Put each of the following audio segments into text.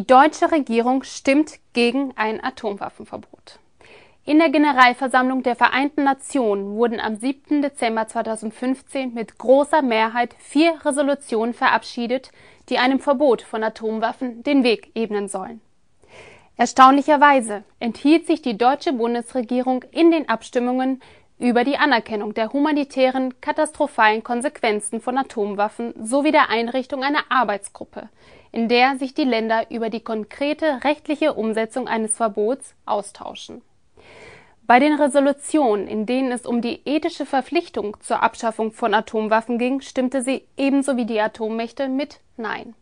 Die deutsche Regierung stimmt gegen ein Atomwaffenverbot. In der Generalversammlung der Vereinten Nationen wurden am 7. Dezember 2015 mit großer Mehrheit vier Resolutionen verabschiedet, die einem Verbot von Atomwaffen den Weg ebnen sollen. Erstaunlicherweise enthielt sich die deutsche Bundesregierung in den Abstimmungen über die Anerkennung der humanitären katastrophalen Konsequenzen von Atomwaffen sowie der Einrichtung einer Arbeitsgruppe, in der sich die Länder über die konkrete rechtliche Umsetzung eines Verbots austauschen. Bei den Resolutionen, in denen es um die ethische Verpflichtung zur Abschaffung von Atomwaffen ging, stimmte sie ebenso wie die Atommächte mit Nein.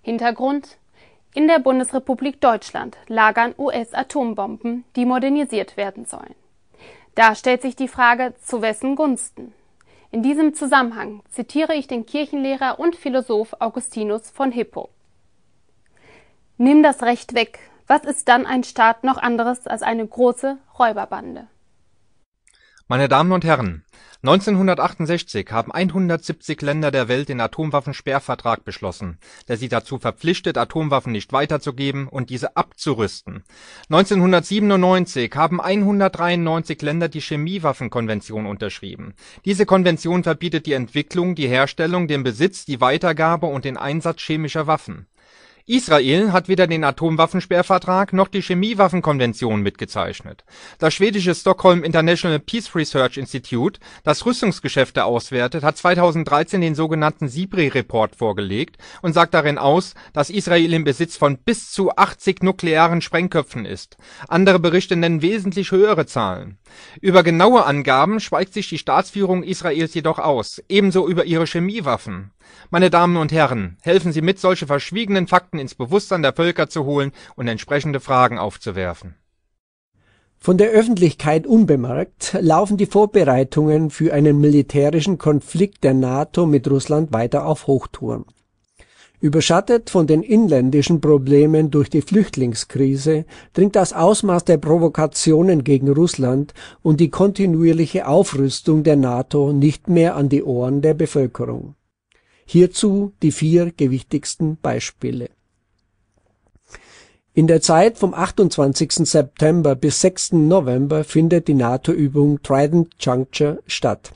Hintergrund In der Bundesrepublik Deutschland lagern US-Atombomben, die modernisiert werden sollen. Da stellt sich die Frage, zu wessen Gunsten? In diesem Zusammenhang zitiere ich den Kirchenlehrer und Philosoph Augustinus von Hippo. Nimm das Recht weg, was ist dann ein Staat noch anderes als eine große Räuberbande? Meine Damen und Herren, 1968 haben 170 Länder der Welt den Atomwaffensperrvertrag beschlossen, der sie dazu verpflichtet, Atomwaffen nicht weiterzugeben und diese abzurüsten. 1997 haben 193 Länder die Chemiewaffenkonvention unterschrieben. Diese Konvention verbietet die Entwicklung, die Herstellung, den Besitz, die Weitergabe und den Einsatz chemischer Waffen Israel hat weder den Atomwaffensperrvertrag noch die Chemiewaffenkonvention mitgezeichnet. Das schwedische Stockholm International Peace Research Institute, das Rüstungsgeschäfte auswertet, hat 2013 den sogenannten sibri report vorgelegt und sagt darin aus, dass Israel im Besitz von bis zu 80 nuklearen Sprengköpfen ist. Andere Berichte nennen wesentlich höhere Zahlen. Über genaue Angaben schweigt sich die Staatsführung Israels jedoch aus, ebenso über ihre Chemiewaffen meine Damen und Herren, helfen Sie mit, solche verschwiegenen Fakten ins Bewusstsein der Völker zu holen und entsprechende Fragen aufzuwerfen. Von der Öffentlichkeit unbemerkt laufen die Vorbereitungen für einen militärischen Konflikt der NATO mit Russland weiter auf Hochtouren. Überschattet von den inländischen Problemen durch die Flüchtlingskrise dringt das Ausmaß der Provokationen gegen Russland und die kontinuierliche Aufrüstung der NATO nicht mehr an die Ohren der Bevölkerung. Hierzu die vier gewichtigsten Beispiele. In der Zeit vom 28. September bis 6. November findet die NATO-Übung Trident Juncture statt.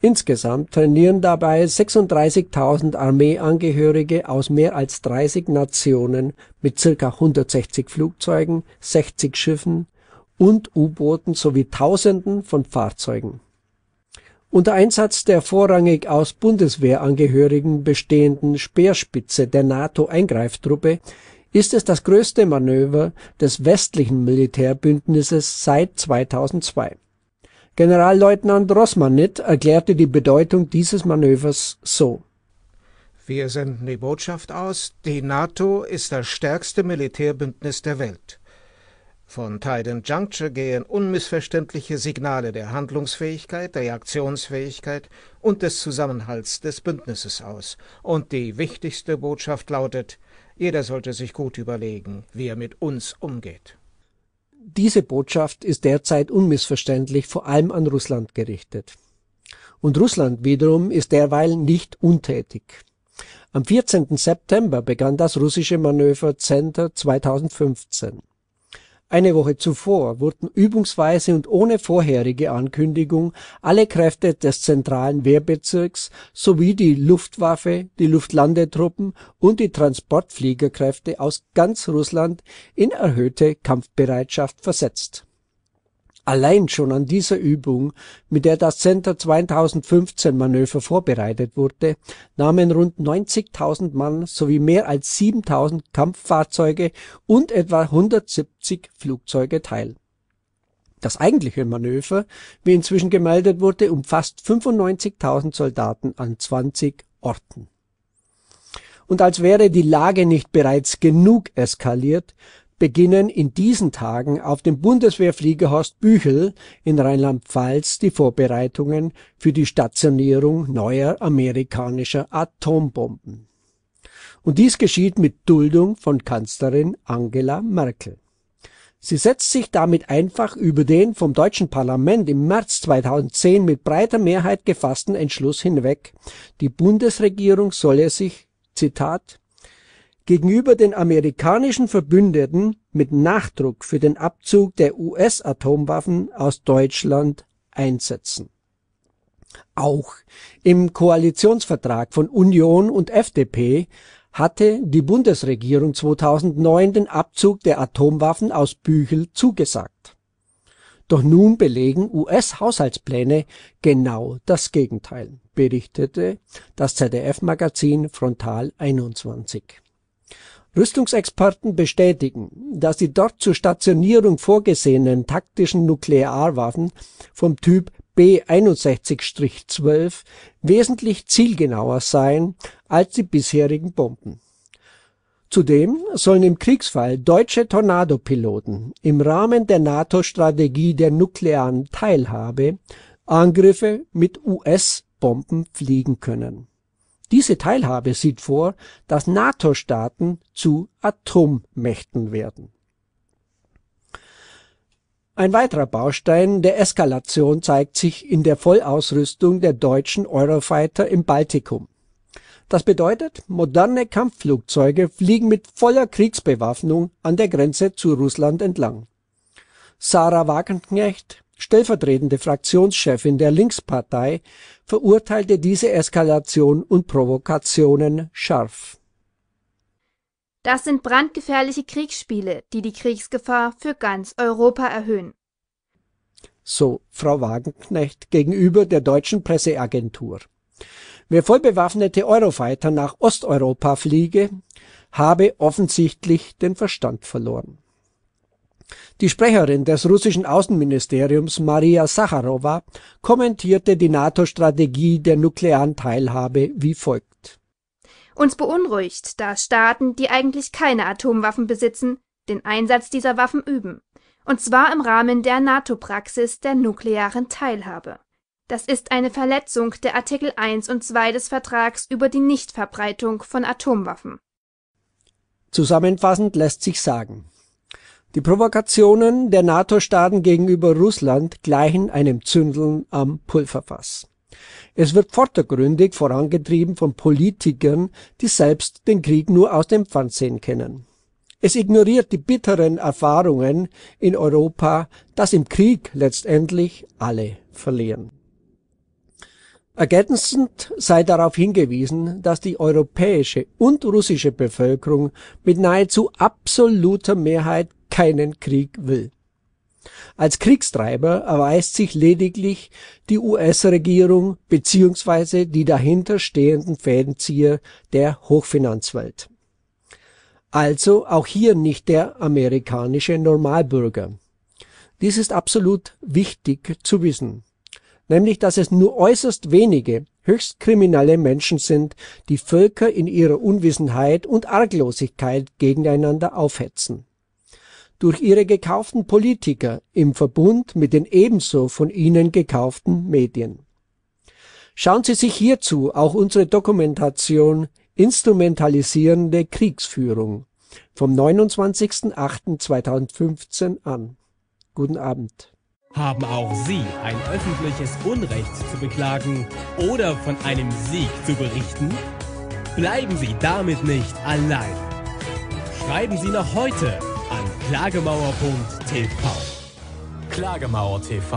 Insgesamt trainieren dabei 36.000 Armeeangehörige aus mehr als 30 Nationen mit circa 160 Flugzeugen, 60 Schiffen und U-Booten sowie Tausenden von Fahrzeugen unter Einsatz der vorrangig aus Bundeswehrangehörigen bestehenden Speerspitze der NATO-Eingreiftruppe ist es das größte Manöver des westlichen Militärbündnisses seit 2002. Generalleutnant Rosmanith erklärte die Bedeutung dieses Manövers so Wir senden die Botschaft aus, die NATO ist das stärkste Militärbündnis der Welt. Von Tiden Juncture gehen unmissverständliche Signale der Handlungsfähigkeit, der Reaktionsfähigkeit und des Zusammenhalts des Bündnisses aus. Und die wichtigste Botschaft lautet, jeder sollte sich gut überlegen, wie er mit uns umgeht. Diese Botschaft ist derzeit unmissverständlich vor allem an Russland gerichtet. Und Russland wiederum ist derweil nicht untätig. Am 14. September begann das russische Manöver Center 2015. Eine Woche zuvor wurden übungsweise und ohne vorherige Ankündigung alle Kräfte des zentralen Wehrbezirks sowie die Luftwaffe, die Luftlandetruppen und die Transportfliegerkräfte aus ganz Russland in erhöhte Kampfbereitschaft versetzt Allein schon an dieser Übung, mit der das Center 2015 Manöver vorbereitet wurde, nahmen rund 90.000 Mann sowie mehr als 7.000 Kampffahrzeuge und etwa 170 Flugzeuge teil. Das eigentliche Manöver, wie inzwischen gemeldet wurde, umfasst 95.000 Soldaten an 20 Orten. Und als wäre die Lage nicht bereits genug eskaliert, beginnen in diesen Tagen auf dem Bundeswehrfliegerhorst Büchel in Rheinland-Pfalz die Vorbereitungen für die Stationierung neuer amerikanischer Atombomben. Und dies geschieht mit Duldung von Kanzlerin Angela Merkel. Sie setzt sich damit einfach über den vom deutschen Parlament im März 2010 mit breiter Mehrheit gefassten Entschluss hinweg, die Bundesregierung solle sich, Zitat, gegenüber den amerikanischen Verbündeten mit Nachdruck für den Abzug der US-Atomwaffen aus Deutschland einsetzen. Auch im Koalitionsvertrag von Union und FDP hatte die Bundesregierung 2009 den Abzug der Atomwaffen aus Büchel zugesagt. Doch nun belegen US-Haushaltspläne genau das Gegenteil, berichtete das ZDF-Magazin Frontal 21. Rüstungsexperten bestätigen, dass die dort zur Stationierung vorgesehenen taktischen Nuklearwaffen vom Typ B-61-12 wesentlich zielgenauer seien als die bisherigen Bomben. Zudem sollen im Kriegsfall deutsche Tornado-Piloten im Rahmen der NATO-Strategie der nuklearen Teilhabe Angriffe mit US-Bomben fliegen können diese Teilhabe sieht vor, dass NATO-Staaten zu Atommächten werden. Ein weiterer Baustein der Eskalation zeigt sich in der Vollausrüstung der deutschen Eurofighter im Baltikum. Das bedeutet, moderne Kampfflugzeuge fliegen mit voller Kriegsbewaffnung an der Grenze zu Russland entlang. Sarah Wagenknecht stellvertretende Fraktionschefin der Linkspartei, verurteilte diese Eskalation und Provokationen scharf. Das sind brandgefährliche Kriegsspiele, die die Kriegsgefahr für ganz Europa erhöhen. So Frau Wagenknecht gegenüber der deutschen Presseagentur. Wer vollbewaffnete Eurofighter nach Osteuropa fliege, habe offensichtlich den Verstand verloren. Die Sprecherin des russischen Außenministeriums Maria Sacharowa kommentierte die NATO-Strategie der nuklearen Teilhabe wie folgt: Uns beunruhigt, dass Staaten, die eigentlich keine Atomwaffen besitzen, den Einsatz dieser Waffen üben, und zwar im Rahmen der NATO-Praxis der nuklearen Teilhabe. Das ist eine Verletzung der Artikel 1 und 2 des Vertrags über die Nichtverbreitung von Atomwaffen. Zusammenfassend lässt sich sagen die Provokationen der NATO-Staaten gegenüber Russland gleichen einem Zündeln am Pulverfass. Es wird vordergründig vorangetrieben von Politikern, die selbst den Krieg nur aus dem Fernsehen kennen. Es ignoriert die bitteren Erfahrungen in Europa, dass im Krieg letztendlich alle verlieren. Ergänzend sei darauf hingewiesen, dass die europäische und russische Bevölkerung mit nahezu absoluter Mehrheit keinen Krieg will. Als Kriegstreiber erweist sich lediglich die US-Regierung beziehungsweise die dahinter stehenden Fädenzieher der Hochfinanzwelt. Also auch hier nicht der amerikanische Normalbürger. Dies ist absolut wichtig zu wissen, nämlich dass es nur äußerst wenige höchst kriminelle Menschen sind, die Völker in ihrer Unwissenheit und Arglosigkeit gegeneinander aufhetzen durch ihre gekauften Politiker im Verbund mit den ebenso von ihnen gekauften Medien. Schauen Sie sich hierzu auch unsere Dokumentation Instrumentalisierende Kriegsführung vom 29.08.2015 an. Guten Abend. Haben auch Sie ein öffentliches Unrecht zu beklagen oder von einem Sieg zu berichten? Bleiben Sie damit nicht allein. Schreiben Sie noch heute klagemauer.tv. Klagemauer TV.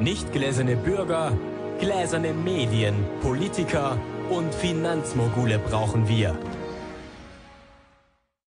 Nicht gläserne Bürger, gläserne Medien, Politiker und Finanzmogule brauchen wir.